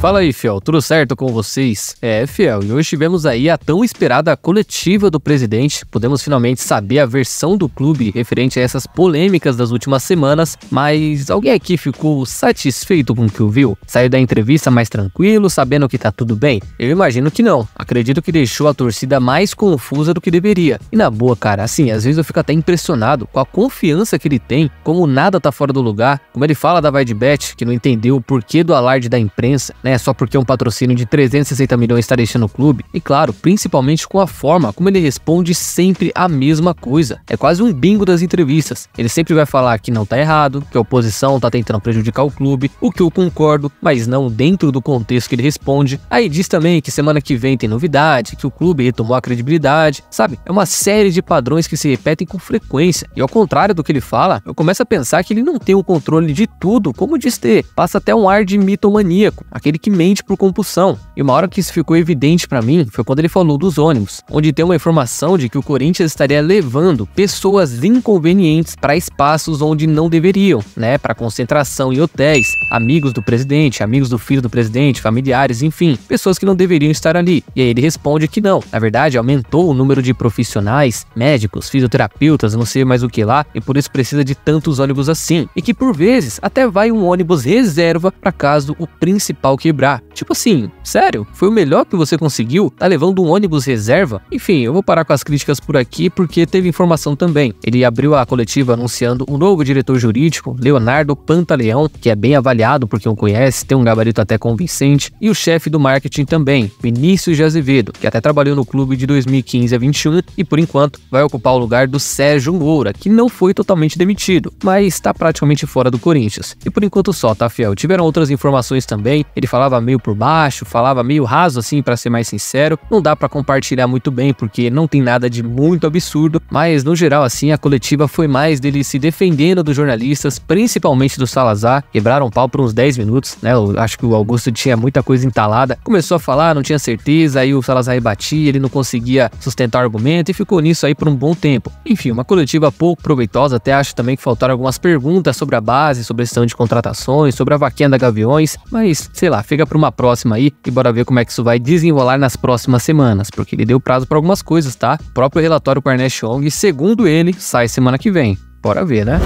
Fala aí, Fiel, tudo certo com vocês? É, Fiel, e hoje tivemos aí a tão esperada coletiva do presidente. Podemos finalmente saber a versão do clube referente a essas polêmicas das últimas semanas, mas alguém aqui ficou satisfeito com o que ouviu? Saiu da entrevista mais tranquilo, sabendo que tá tudo bem? Eu imagino que não. Acredito que deixou a torcida mais confusa do que deveria. E na boa, cara, assim, às vezes eu fico até impressionado com a confiança que ele tem, como nada tá fora do lugar, como ele fala da Vaidbet, que não entendeu o porquê do alarde da imprensa, né? né? Só porque um patrocínio de 360 milhões está deixando o clube. E claro, principalmente com a forma como ele responde sempre a mesma coisa. É quase um bingo das entrevistas. Ele sempre vai falar que não tá errado, que a oposição tá tentando prejudicar o clube, o que eu concordo, mas não dentro do contexto que ele responde. Aí diz também que semana que vem tem novidade, que o clube retomou a credibilidade, sabe? É uma série de padrões que se repetem com frequência. E ao contrário do que ele fala, eu começo a pensar que ele não tem o controle de tudo, como diz ter. Passa até um ar de mitomaníaco, aquele que mente por compulsão. E uma hora que isso ficou evidente para mim foi quando ele falou dos ônibus, onde tem uma informação de que o Corinthians estaria levando pessoas inconvenientes para espaços onde não deveriam, né, para concentração em hotéis, amigos do presidente, amigos do filho do presidente, familiares, enfim, pessoas que não deveriam estar ali. E aí ele responde que não. Na verdade, aumentou o número de profissionais, médicos, fisioterapeutas, não sei mais o que lá, e por isso precisa de tantos ônibus assim. E que por vezes até vai um ônibus reserva para caso o principal que vibrar. Tipo assim, sério? Foi o melhor que você conseguiu? Tá levando um ônibus reserva? Enfim, eu vou parar com as críticas por aqui porque teve informação também. Ele abriu a coletiva anunciando um novo diretor jurídico, Leonardo Pantaleão, que é bem avaliado por quem o conhece, tem um gabarito até convincente, e o chefe do marketing também, Vinícius de Azevedo, que até trabalhou no clube de 2015 a 21 e por enquanto vai ocupar o lugar do Sérgio Moura, que não foi totalmente demitido, mas está praticamente fora do Corinthians. E por enquanto só, tá, Fiel? Tiveram outras informações também, ele fala falava meio por baixo, falava meio raso assim, para ser mais sincero. Não dá para compartilhar muito bem porque não tem nada de muito absurdo, mas no geral assim a coletiva foi mais dele se defendendo dos jornalistas, principalmente do Salazar. Quebraram pau por uns 10 minutos, né? Eu acho que o Augusto tinha muita coisa entalada. Começou a falar, não tinha certeza, aí o Salazar rebatia, ele não conseguia sustentar o argumento e ficou nisso aí por um bom tempo. Enfim, uma coletiva pouco proveitosa, até acho também que faltaram algumas perguntas sobre a base, sobre a questão de contratações, sobre a vaquinha da Gaviões, mas sei lá, fica para uma próxima aí e bora ver como é que isso vai desenrolar nas próximas semanas, porque ele deu prazo para algumas coisas, tá? O próprio relatório com Ernest Young, segundo ele, sai semana que vem. Bora ver, né?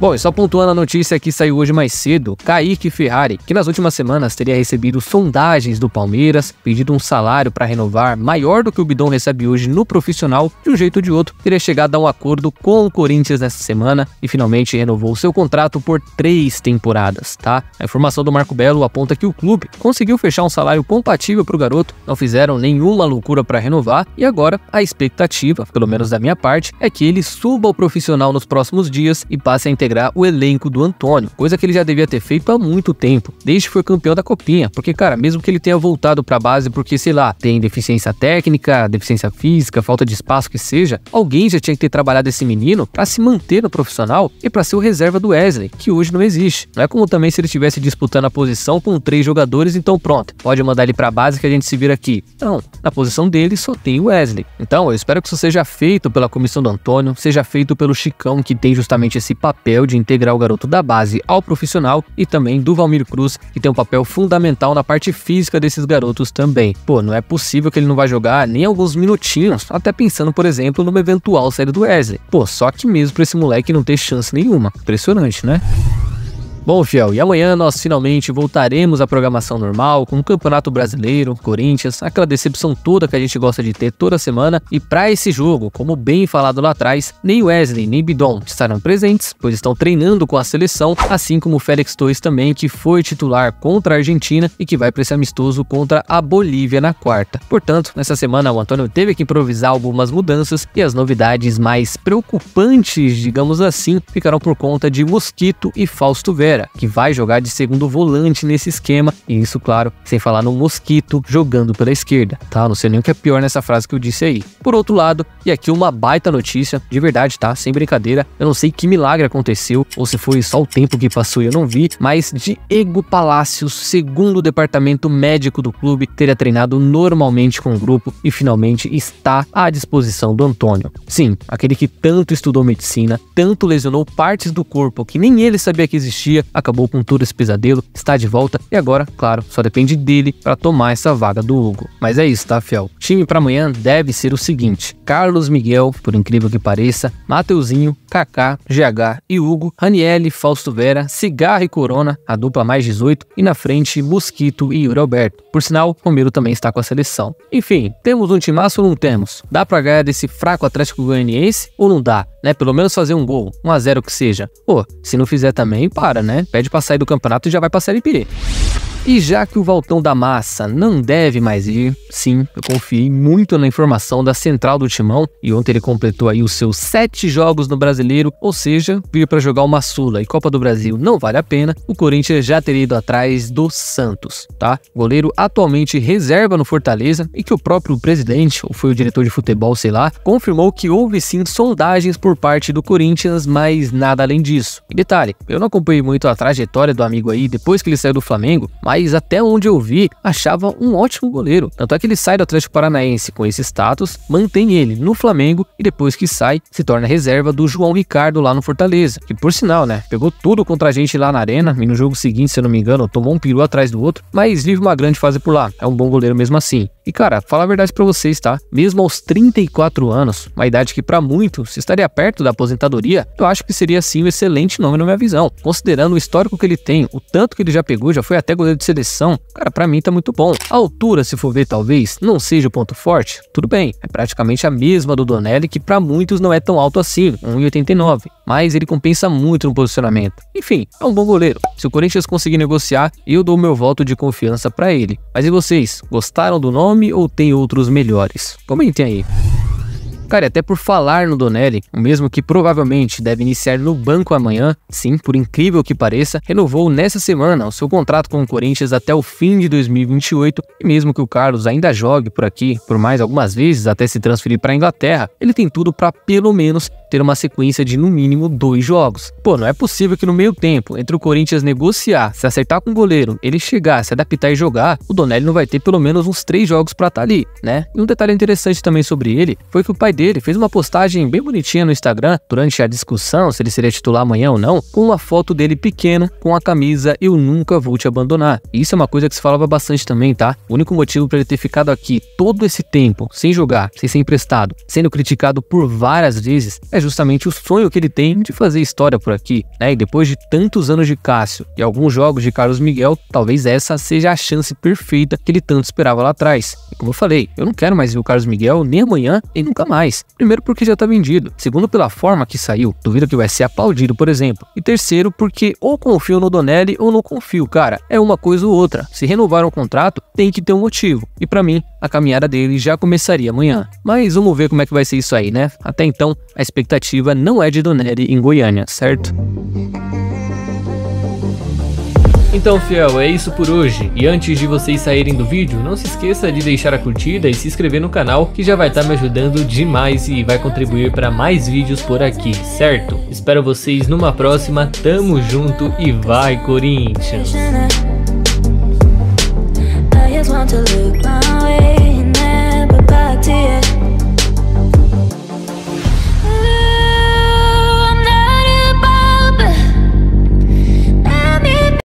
Bom, e só pontuando a notícia que saiu hoje mais cedo, Kaique Ferrari, que nas últimas semanas teria recebido sondagens do Palmeiras, pedido um salário para renovar maior do que o Bidon recebe hoje no profissional, de um jeito ou de outro, teria chegado a um acordo com o Corinthians nessa semana e finalmente renovou seu contrato por três temporadas, tá? A informação do Marco Belo aponta que o clube conseguiu fechar um salário compatível para o garoto, não fizeram nenhuma loucura para renovar e agora a expectativa, pelo menos da minha parte, é que ele suba ao profissional nos próximos dias e passe a entender integrar o elenco do Antônio, coisa que ele já devia ter feito há muito tempo, desde que foi campeão da Copinha, porque cara, mesmo que ele tenha voltado para a base porque sei lá, tem deficiência técnica, deficiência física, falta de espaço que seja, alguém já tinha que ter trabalhado esse menino para se manter no profissional e para ser o reserva do Wesley, que hoje não existe. Não é como também se ele estivesse disputando a posição com três jogadores, então pronto, pode mandar ele para a base que a gente se vira aqui. Não, na posição dele só tem o Wesley. Então, eu espero que isso seja feito pela comissão do Antônio, seja feito pelo Chicão que tem justamente esse papel papel de integrar o garoto da base ao profissional e também do Valmir Cruz, que tem um papel fundamental na parte física desses garotos também. Pô, não é possível que ele não vá jogar nem alguns minutinhos, até pensando, por exemplo, numa eventual saída do Wesley. Pô, só que mesmo pra esse moleque não ter chance nenhuma. Impressionante, né? Bom, Fiel, e amanhã nós finalmente voltaremos à programação normal com o Campeonato Brasileiro, Corinthians, aquela decepção toda que a gente gosta de ter toda semana. E para esse jogo, como bem falado lá atrás, nem Wesley nem Bidon estarão presentes, pois estão treinando com a seleção, assim como o Félix Torres também, que foi titular contra a Argentina e que vai para esse amistoso contra a Bolívia na quarta. Portanto, nessa semana o Antônio teve que improvisar algumas mudanças e as novidades mais preocupantes, digamos assim, ficaram por conta de Mosquito e Fausto Velho que vai jogar de segundo volante nesse esquema, e isso, claro, sem falar no Mosquito jogando pela esquerda, tá? Não sei nem o que é pior nessa frase que eu disse aí. Por outro lado, e aqui uma baita notícia, de verdade, tá? Sem brincadeira, eu não sei que milagre aconteceu, ou se foi só o tempo que passou e eu não vi, mas Diego Palacios, segundo o departamento médico do clube, teria treinado normalmente com o grupo e finalmente está à disposição do Antônio. Sim, aquele que tanto estudou medicina, tanto lesionou partes do corpo que nem ele sabia que existia, acabou com todo esse pesadelo, está de volta e agora, claro, só depende dele para tomar essa vaga do Hugo. Mas é isso, tá, Fiel? O time para amanhã deve ser o seguinte: Carlos Miguel, por incrível que pareça, Mateuzinho, Kaká, GH e Hugo, Ranielli, Fausto Vera, Cigarra e Corona, a dupla mais 18, e na frente Mosquito e Yuri Alberto. Por sinal, Romero também está com a seleção. Enfim, temos um timaço ou não temos? Dá para ganhar desse fraco Atlético Goianiense ou não dá? Né? Pelo menos fazer um gol, 1 um a 0 que seja. Pô, se não fizer também, para, né? né? Pede pra sair do campeonato e já vai pra Série B. E já que o Valtão da Massa não deve mais ir, sim, eu confiei muito na informação da central do Timão e ontem ele completou aí os seus sete jogos no Brasileiro, ou seja, vir para jogar uma Sula e Copa do Brasil não vale a pena, o Corinthians já teria ido atrás do Santos, tá? Goleiro atualmente reserva no Fortaleza e que o próprio presidente, ou foi o diretor de futebol, sei lá, confirmou que houve sim sondagens por parte do Corinthians, mas nada além disso. E detalhe, eu não acompanhei muito a trajetória do amigo aí depois que ele saiu do Flamengo, mas mas até onde eu vi, achava um ótimo goleiro. Tanto é que ele sai do Atlético Paranaense com esse status, mantém ele no Flamengo e depois que sai, se torna reserva do João Ricardo lá no Fortaleza. Que por sinal, né, pegou tudo contra a gente lá na arena e no jogo seguinte, se eu não me engano, tomou um peru atrás do outro, mas vive uma grande fase por lá. É um bom goleiro mesmo assim. E cara, falar a verdade para vocês, tá? Mesmo aos 34 anos, uma idade que para muitos estaria perto da aposentadoria, eu acho que seria sim um excelente nome na minha visão, considerando o histórico que ele tem, o tanto que ele já pegou, já foi até goleiro de de seleção, cara, para mim tá muito bom. A altura, se for ver, talvez não seja o ponto forte, tudo bem, é praticamente a mesma do Donelli, que para muitos não é tão alto assim, 1,89, mas ele compensa muito no posicionamento. Enfim, é um bom goleiro. Se o Corinthians conseguir negociar, eu dou meu voto de confiança para ele. Mas e vocês, gostaram do nome ou tem outros melhores? Comentem aí. Cara, e até por falar no Donelli, o mesmo que provavelmente deve iniciar no banco amanhã, sim, por incrível que pareça, renovou nessa semana o seu contrato com o Corinthians até o fim de 2028, e mesmo que o Carlos ainda jogue por aqui por mais algumas vezes até se transferir para a Inglaterra, ele tem tudo para pelo menos ter uma sequência de no mínimo dois jogos. Pô, não é possível que no meio tempo, entre o Corinthians negociar, se acertar com o goleiro, ele chegar, se adaptar e jogar, o Donelli não vai ter pelo menos uns três jogos para estar tá ali, né? E um detalhe interessante também sobre ele foi que o pai dele fez uma postagem bem bonitinha no Instagram durante a discussão se ele seria titular amanhã ou não, com uma foto dele pequena com a camisa Eu Nunca Vou Te Abandonar. isso é uma coisa que se falava bastante também, tá? O único motivo para ele ter ficado aqui todo esse tempo, sem jogar, sem ser emprestado, sendo criticado por várias vezes, é justamente o sonho que ele tem de fazer história por aqui, né? E depois de tantos anos de Cássio e alguns jogos de Carlos Miguel, talvez essa seja a chance perfeita que ele tanto esperava lá atrás. E como eu falei, eu não quero mais ver o Carlos Miguel nem amanhã e nunca mais mais? Primeiro porque já está vendido, segundo pela forma que saiu, duvido que vai ser aplaudido, por exemplo, e terceiro porque ou confio no Donelli ou não confio, cara, é uma coisa ou outra. Se renovar um contrato, tem que ter um motivo. E para mim, a caminhada dele já começaria amanhã. Mas vamos ver como é que vai ser isso aí, né? Até então, a expectativa não é de Donelli em Goiânia, certo? Então fiel, é isso por hoje. E antes de vocês saírem do vídeo, não se esqueça de deixar a curtida e se inscrever no canal que já vai estar tá me ajudando demais e vai contribuir para mais vídeos por aqui, certo? Espero vocês numa próxima, tamo junto e vai Corinthians!